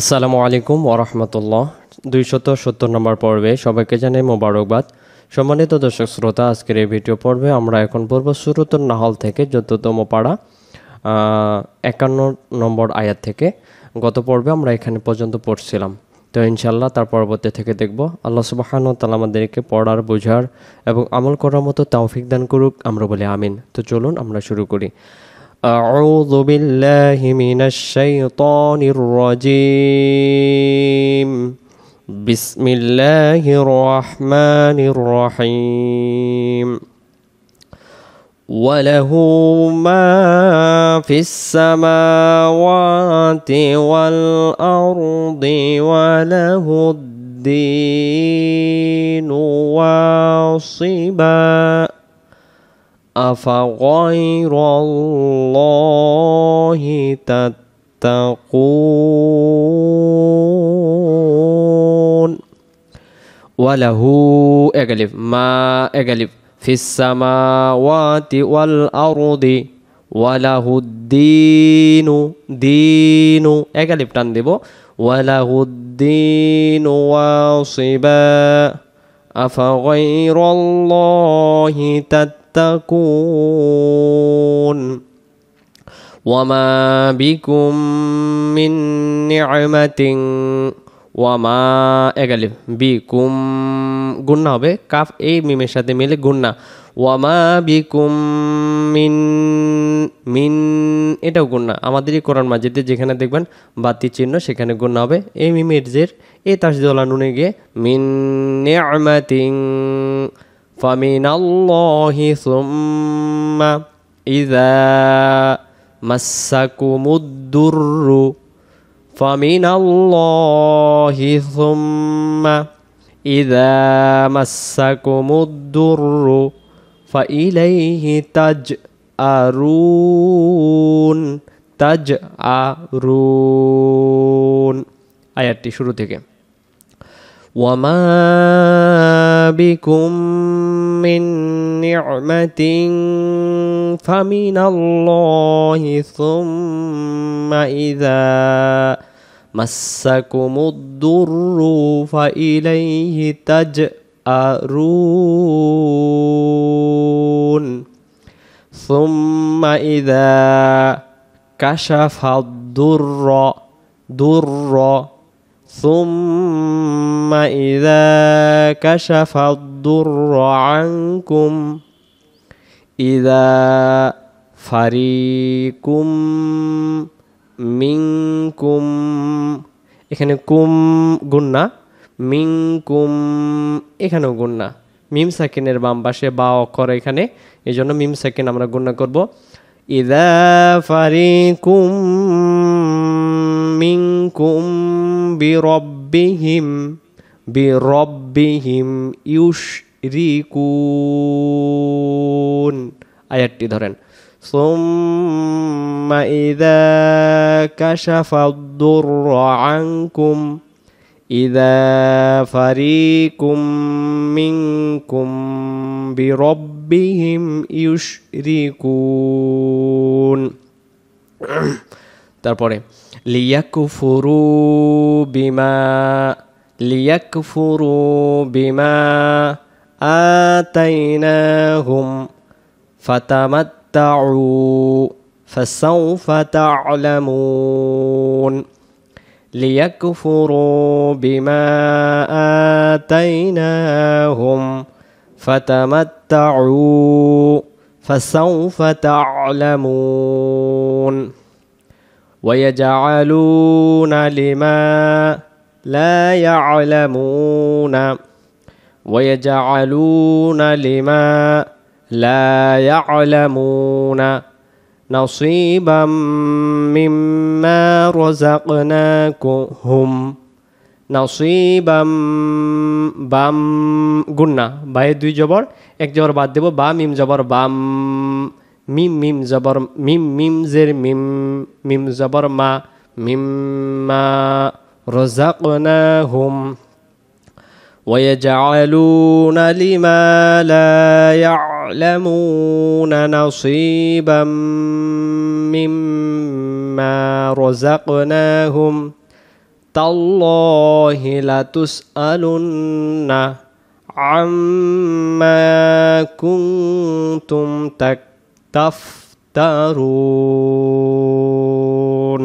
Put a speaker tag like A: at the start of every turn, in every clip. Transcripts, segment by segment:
A: আসসালামু আলাইকুম ওরহমতুল্লাহ দুইশত সত্তর নম্বর পর্বে সবাইকে জানাই মোবারকবাদ সম্মানিত দর্শক শ্রোতা আজকের এই ভিডিও পর্বে আমরা এখন পড়ব সুরতুল নাহল থেকে চোদ্দতম পাড়া একান্ন নম্বর আয়াত থেকে গত পর্বে আমরা এখানে পর্যন্ত পড়ছিলাম তো ইনশাল্লাহ তার পরবর্তী থেকে দেখব আল্লাহ সুবাহান তালা আমাদেরকে পড়ার বোঝার এবং আমল করার মতো তাওফিক দান করুক আমরা বলি আমিন তো চলুন আমরা শুরু করি أعوذ بالله من الشيطان الرجيم بسم الله الرحمن الرحيم وله ما في السماوات والأرض وله الدين واصباً أفغير الله تتقون وله اغلب ما اغلب في السماوات والأرض وله الدين دين اغلب تندبو وله الدين واصبا أفغير الله تتقون تتقون وما بكم من نعمة ওয়ামা এগালিম বি কুম به হবে কাফ এই মিমের সাথে মিলে গুন্না ওয়ামা من কুম মিন মিন এটাও গুন্না আমাদেরই কোরআন মাজিদে যেখানে দেখবেন বাতি চিহ্ন সেখানে গুন্না হবে এই মিমের জের এ তাসদোলা নুনে গিয়ে মিন আমাতিং فمن الله ثم إذا مسكم الدر فمن الله ثم إذا مسكم الدر فإليه تجأرون تجأرون آياتي شروع وما بكم من نعمة فمن الله ثم إذا مسكم الضر فإليه تجأرون ثم إذا كشف الضر ضر ثم إذا كشف الضر عنكم إذا فريكم মিংকুম এখানে কুম গুন্না মিংকুম এখানেও গুন্না মিম সাকিনের বাম পাশে বা অক্ষর এখানে এই জন্য মিম সাকিন আমরা গুন্না করবো ইদা ফারিকুম মিংকুম বিরব্বিহিম বিরব্বিহিম ইউশ রিকু আয়ারটি ধরেন সোম ইদ কশফুর আঙ্কুম ইদ ফরি কুমিংকুম বিরব্বিহিম ইউশ রিকু তারপরে ليكفروا بما ليكفروا بما آتيناهم فتمتعوا فسوف تعلمون ليكفروا بما آتيناهم فتمتعوا فسوف تعلمون ويجعلون لما لا يعلمون ويجعلون لما لا يعلمون نصيبا مما رزقناكم نصيبا بام قلنا বায়ে দুই جبر اك جبر بعد দেব بام يم جبر بام ميم ميم زبر ميم ميم زر ميم ميم زبر ما مما رزقناهم ويجعلون لما لا يعلمون نصيبا مما رزقناهم تالله لتسألن عما كنتم تك তাফতারুন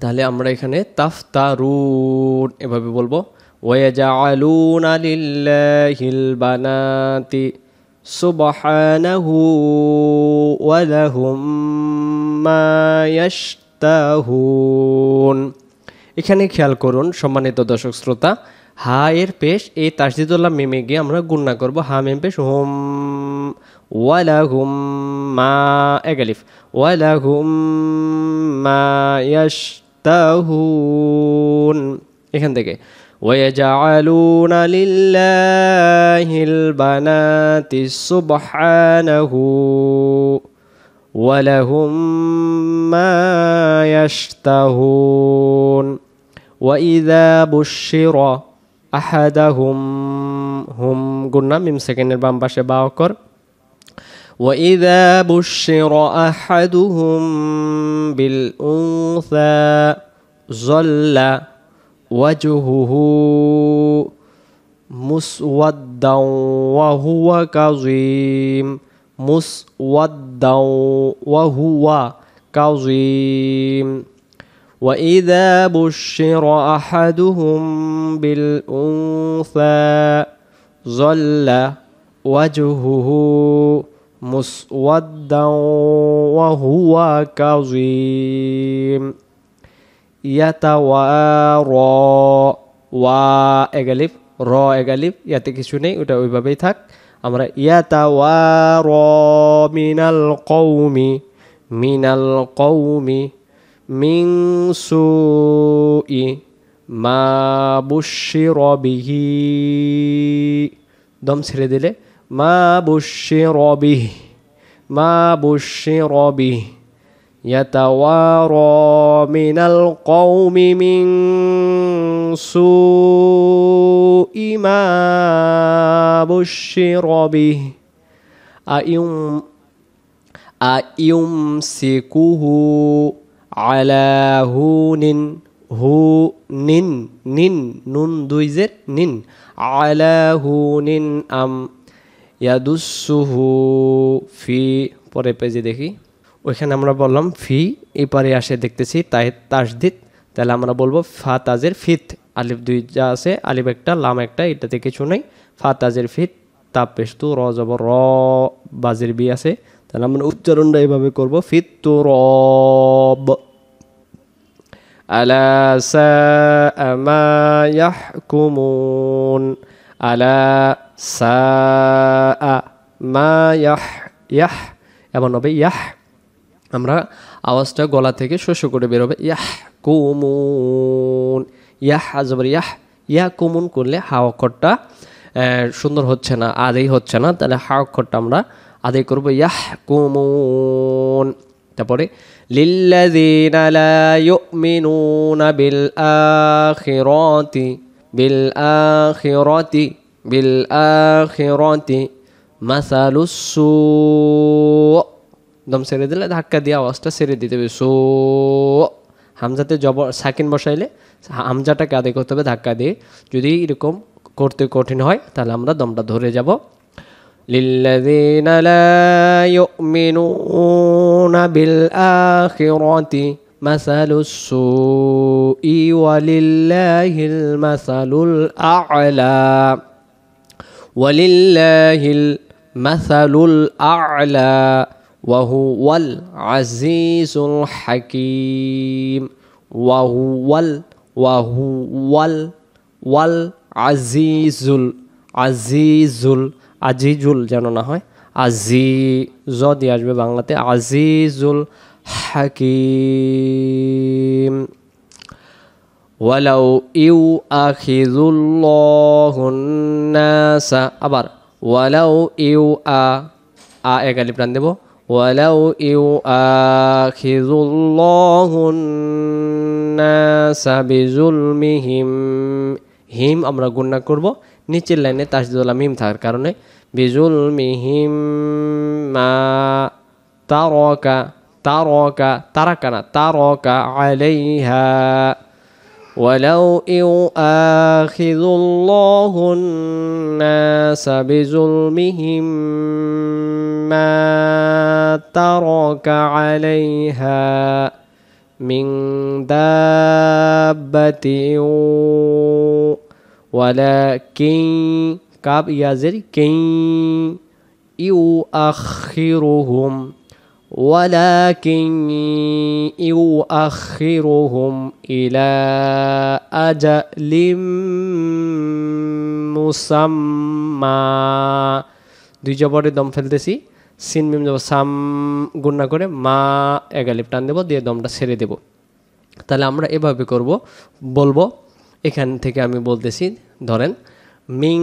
A: তাহলে আমরা এখানে তাফতারুন এভাবে বলবো ওয়াজাআলুনা লিল্লাহিল বানাতি সুবহানাহু ওয়া লাহুম মা ইয়াশতাহুন এখানে খেয়াল করুন সম্মানিত দর্শক শ্রোতা হা এর পেশ এই তাসজিদুল্লাহ মেমে গিয়ে আমরা গুণনা করব হা মেম পেশ হোম ওয়ালা হুম মা এগালিফ ওয়ালা হুম মা তাহুন এখান থেকে ويجعلون لله البنات سبحانه ولهم ما يشتهون وإذا بشر أحدهم هم قلنا من سكن البام باشا باوكر وإذا بشر أحدهم بالأنثى ظل وجهه مسودا وهو كظيم مسودا وهو كظيم واذا بشر احدهم بالانثى ظل وجهه مسودا وهو كظيم يتوارى و أجلف را أجلف ইয়াতে কিছু নেই ওটা ওইভাবেই থাক আমরা ইয়াতা ওয়া র من سوء ما بشر به دم سر ما بشر به ما بشر به يتوارى من القوم من سوء ما بشر به أيم أيمسكه আলা হু নিন হু নিন নিন নুন দুই জের নিন আলা হু নিন আম ইয়াদুসুহু ফি পরে পেজে দেখি ওইখানে আমরা বললাম ফি এপারে আসে দেখতেছি তাই তাসদিত তাহলে আমরা বলবো ফা তাজের ফিত আলিফ দুই যা আছে আলিফ একটা লাম একটা এটাতে কিছু নেই ফা তাজের ফিত তাপ পেস্তু র যাব র বাজের বি আছে তাহলে আমরা উচ্চারণটা এইভাবে করবো ফিত তো রব ألا ساء ما يحكمون ألا ساء ما يح يح এমন হবে ইয়াহ আমরা আওয়াজটা গলা থেকে শস্য করে বেরোবে ইয়াহ কুমুন ইয়াহ আজবর ইয়াহ ইয়া কুমুন করলে হা অক্ষরটা সুন্দর হচ্ছে না আদেই হচ্ছে না তাহলে হা অক্ষরটা আমরা আদেই করবো ইয়াহ কুমুন তারপরে للذين لا يؤمنون بالآخرة بالآخرة بالآخرة مثل السوء দম সেরে দিলে ধাক্কা দিয়ে আওয়াজটা সেরে দিতে হবে সো হামজাতে জব সাকিন বসাইলে হামজাটাকে আদায় করতে হবে ধাক্কা দিয়ে যদি এরকম করতে কঠিন হয় তাহলে আমরা দমটা ধরে যাব للذين لا يؤمنون بالآخرة مثل السوء ولله المثل الأعلى ولله المثل الأعلى وهو العزيز الحكيم وهو ال وهو ال والعزيز العزيز আজিজুল যেন না হয় আজি জ দিয়ে আসবে বাংলাতে আজিজুল হাকিম ওয়ালাউ ইউ আখিজুল্লাহুন্নাসা আবার ওয়ালাউ ইউ আ আ আলি প্রাণ দেব ওয়ালাউ ইউ বিজুল মিহিম হিম আমরা গুণনা করব নিচের লাইনে তাসদুল মিম থাকার কারণে বিজুল মিহিম মা তারকা তারকা তারাকা না তারকা আলাইহা ولو يؤاخذ الله الناس بظلمهم ما ترك عليها من دابة ওয়ালা কেই কাব ইয়াজের কেই ইউ আখিরুহুম ولكن يؤخرهم إلى أجل মুসাম্মা দুই জবরে দম ফেলতেছি সিন মিম যাব সাম গুন্না করে মা এগালিপ টান দেবো দিয়ে দমটা ছেড়ে দেব তাহলে আমরা এভাবে করব বলবো এখান থেকে আমি বলতেছি ধরেন মিং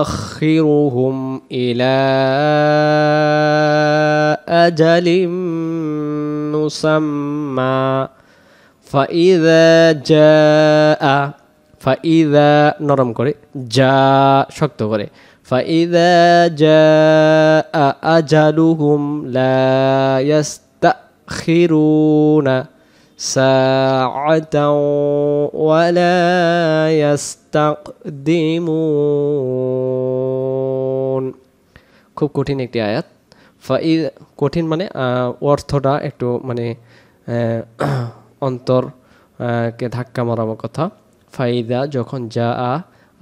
A: আখিরুহুম ইলা আজালিম মুসাম্মা فإذا جاء فإذا نرم করে যা শক্ত করে فإذا جاء أجلهم لا يست يستأخرون ساعة ولا يستقدمون খুব কঠিন একটি আয়াত ফাই কঠিন মানে অর্থটা একটু মানে অন্তর কে ধাক্কা মারাবো কথা ফাইদা যখন যা আ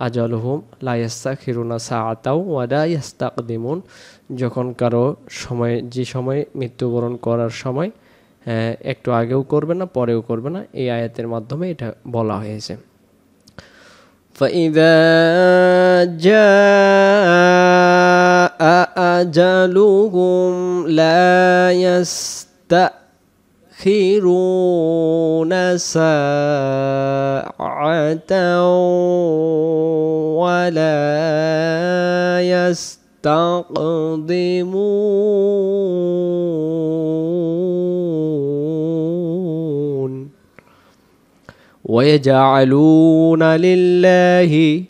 A: আজালহুম লাইয়াস্তা খিরুনা সা আতাও ওয়াদা ইয়াস্তাক দিমুন যখন কারো সময় যে সময় মৃত্যুবরণ করার সময় হ্যাঁ, একটু আগেও করবে না পরেও করবে না এই আয়াতের মাধ্যমে এটা বলা হয়েছে فإذا জা أجلهم لا يستأخرون ساعة ولا يستقدمون ويجعلون لله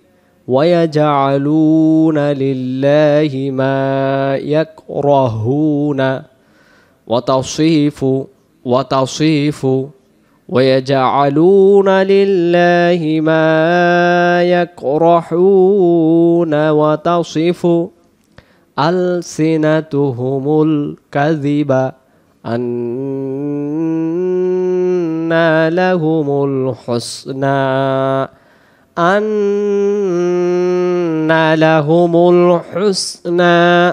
A: ويجعلون لله ما يكرهون وتصيف وتصيف ويجعلون لله ما يكرهون وتصف ألسنتهم الكذب ان لهم الحسنى أن لهم الحسنى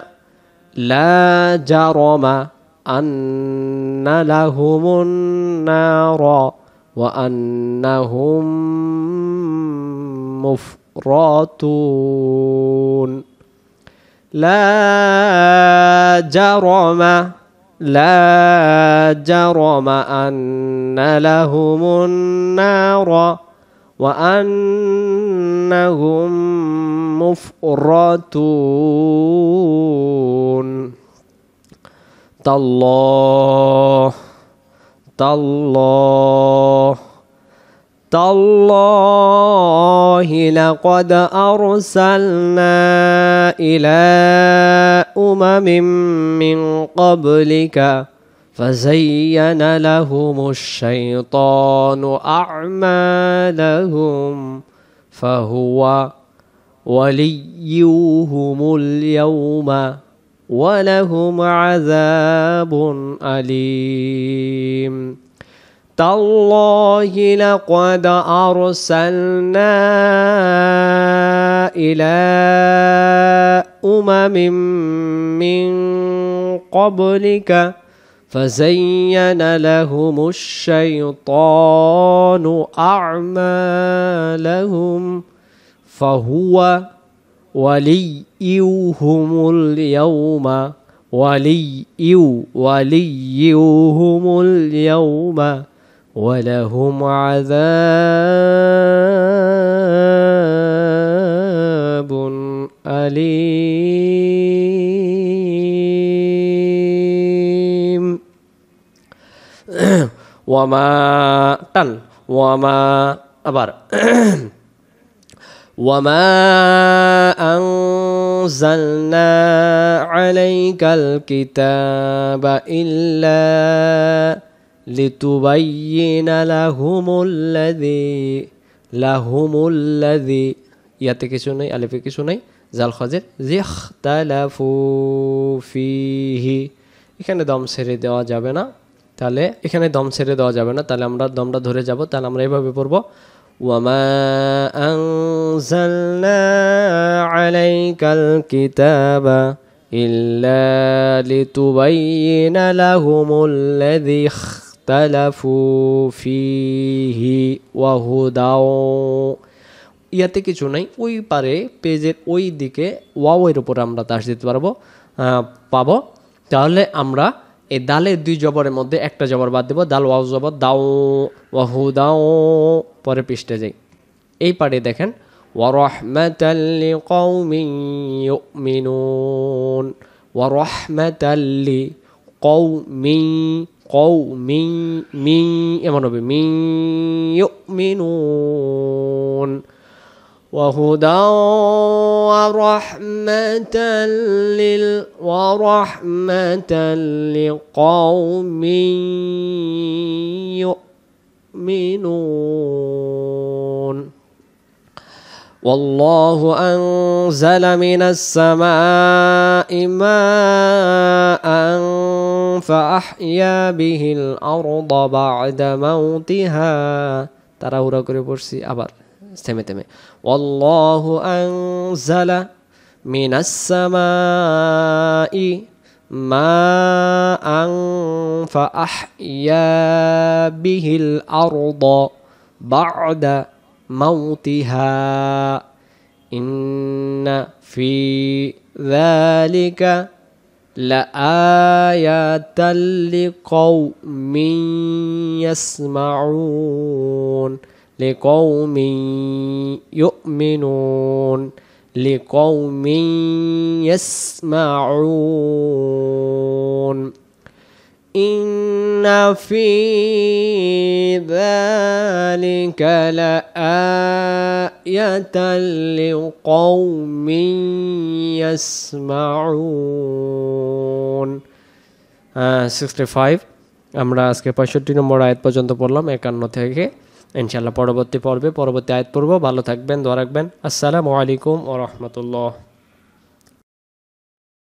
A: لا جرم أن لهم النار وأنهم مفرطون لا جرم لا جرم أن لهم النار وأنهم مفرطون تالله تالله تالله لقد أرسلنا إلى أمم من قبلك فزين لهم الشيطان أعمالهم فهو وليهم اليوم ولهم عذاب أليم تالله لقد أرسلنا إلى أمم من قبلك فزين لهم الشيطان أعمالهم فهو وليهم اليوم ولي وليهم اليوم ولهم عذاب أليم وما تن وما أبر وما أنزلنا عليك الكتاب إلا লিতুবাইয়িনা লাহুমুল্লাযী লাহুমুল্লাযী ইয়াতে কিছু নাই আলিফে কিছু নাই জাল খজের জিখতালাফু ফিহি এখানে দম ছেড়ে দেওয়া যাবে না তাহলে এখানে দম ছেড়ে দেওয়া যাবে না তাহলে আমরা দমটা ধরে যাব তাহলে আমরা এভাবে পড়বো وما أنزلنا عليك الكتاب إلا لتبين لهم الذي اختلفوا فيه وهدى ইয়াতে কিছু নাই ওই পারে পেজের ওই দিকে ওয়াওয়ের উপর আমরা তাস দিতে পারবো পাবো তাহলে আমরা এই দালের দুই জবরের মধ্যে একটা জবর বাদ দেব দাল ওয়াউ জবর দাও ওয়াহু দাও পরে পৃষ্ঠে যাই এই পাড়ে দেখেন ورحمة لقوم يؤمنون ورحمة কৌ মি মি এমন হবে মি ইউমিনুন وهدى ورحمة لل ورحمة لقوم يؤمنون والله أنزل من السماء ماء فأحيا به الأرض بعد موتها ترى করে পড়ছি আবার استمع تمام والله أنزل من السماء ماء فأحيا به الأرض بعد موتها إن في ذلك لآيات لقوم يسمعون لقوم يؤمنون لقوم يسمعون إن في ذلك لآية لقوم يسمعون uh, 65 আমরা আজকে পঁয়ষট্টি নম্বর আয়াত পর্যন্ত পড়লাম একান্ন থেকে ইনশাল্লাহ পরবর্তী পর্বে পরবর্তী আয়াত পড়ব ভালো থাকবেন দোয়া রাখবেন আসসালামু আলাইকুম ও রহমতুল্লাহ